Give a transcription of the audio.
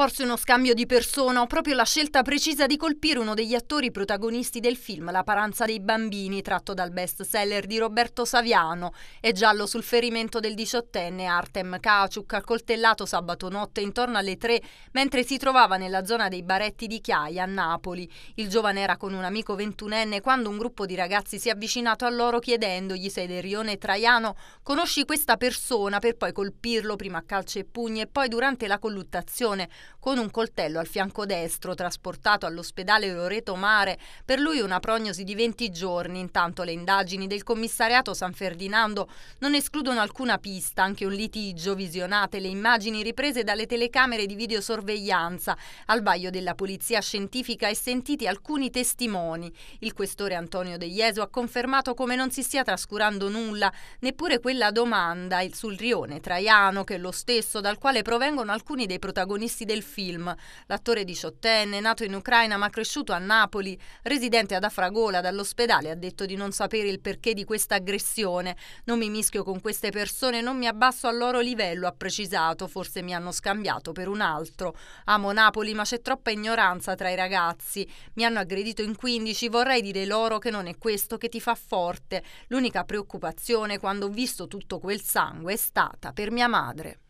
Forse uno scambio di persona o proprio la scelta precisa di colpire uno degli attori protagonisti del film La paranza dei bambini, tratto dal bestseller di Roberto Saviano, e giallo sul ferimento del diciottenne Artem Kaciuk, accoltellato sabato notte intorno alle tre mentre si trovava nella zona dei baretti di Chiaia a Napoli. Il giovane era con un amico ventunenne quando un gruppo di ragazzi si è avvicinato a loro chiedendogli se Derione Traiano conosci questa persona per poi colpirlo prima a calci e pugni e poi durante la colluttazione con un coltello al fianco destro, trasportato all'ospedale Loreto Mare, per lui una prognosi di 20 giorni. Intanto le indagini del commissariato San Ferdinando non escludono alcuna pista, anche un litigio, visionate le immagini riprese dalle telecamere di videosorveglianza al baio della polizia scientifica e sentiti alcuni testimoni. Il questore Antonio De Jesu ha confermato come non si stia trascurando nulla, neppure quella domanda sul rione Traiano, che è lo stesso dal quale provengono alcuni dei protagonisti del del film. L'attore diciottenne, nato in Ucraina ma cresciuto a Napoli, residente ad Afragola dall'ospedale, ha detto di non sapere il perché di questa aggressione. Non mi mischio con queste persone, non mi abbasso al loro livello, ha precisato, forse mi hanno scambiato per un altro. Amo Napoli ma c'è troppa ignoranza tra i ragazzi. Mi hanno aggredito in 15, vorrei dire loro che non è questo che ti fa forte. L'unica preoccupazione quando ho visto tutto quel sangue è stata per mia madre.